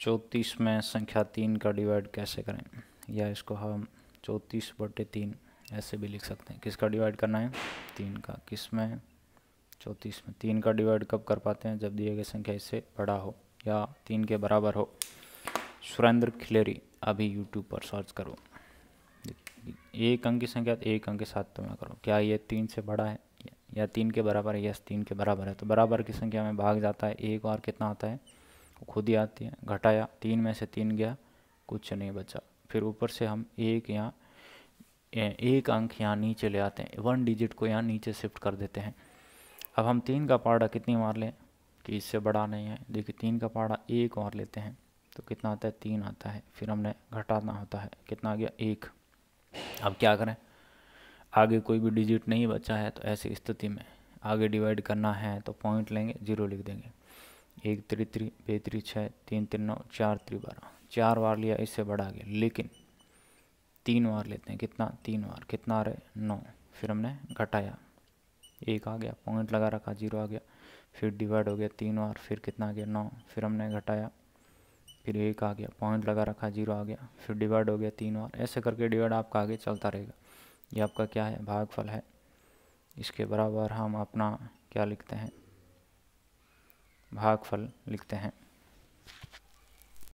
चौंतीस में संख्या तीन का डिवाइड कैसे करें या इसको हम चौंतीस बटे तीन ऐसे भी लिख सकते हैं किसका डिवाइड करना है तीन का किस में चौंतीस में तीन का डिवाइड कब कर पाते हैं जब दिए गए संख्या इससे बड़ा हो या तीन के बराबर हो सुरेंद्र खिलेरी अभी यूट्यूब पर सर्च करो एक अंक की संख्या तो एक अंक के साथ तुलना करो क्या ये तीन से बड़ा है या तीन के बराबर है यस तीन के बराबर है तो बराबर की संख्या में भाग जाता है एक और कितना आता है खुद ही आती है घटाया तीन में से तीन गया कुछ नहीं बचा फिर ऊपर से हम एक यहाँ एक अंक यहाँ नीचे ले आते हैं वन डिजिट को यहाँ नीचे शिफ्ट कर देते हैं अब हम तीन का पहाड़ा कितनी मार लें कि इससे बड़ा नहीं है देखिए तीन का पहाड़ा एक और लेते हैं तो कितना आता है तीन आता है फिर हमने घटाना होता है कितना आ गया एक अब क्या करें आगे कोई भी डिजिट नहीं बचा है तो ऐसी स्थिति में आगे डिवाइड करना है तो पॉइंट लेंगे जीरो लिख देंगे एक त्री त्री बे त्री छः तीन तीन नौ चार त्री बारह चार बार लिया इससे बढ़ा गया लेकिन तीन बार लेते हैं कितना तीन बार कितना आ रहे नौ फिर हमने घटाया एक आ गया पॉइंट लगा रखा जीरो आ गया फिर डिवाइड हो गया तीन बार फिर कितना आ गया नौ फिर हमने घटाया फिर एक आ गया पॉइंट लगा रखा जीरो आ गया फिर डिवाइड हो गया तीन बार ऐसे करके डिवाइड आपका आगे चलता रहेगा ये आपका क्या है भागफल है इसके बराबर हम अपना क्या लिखते हैं भागफल लिखते हैं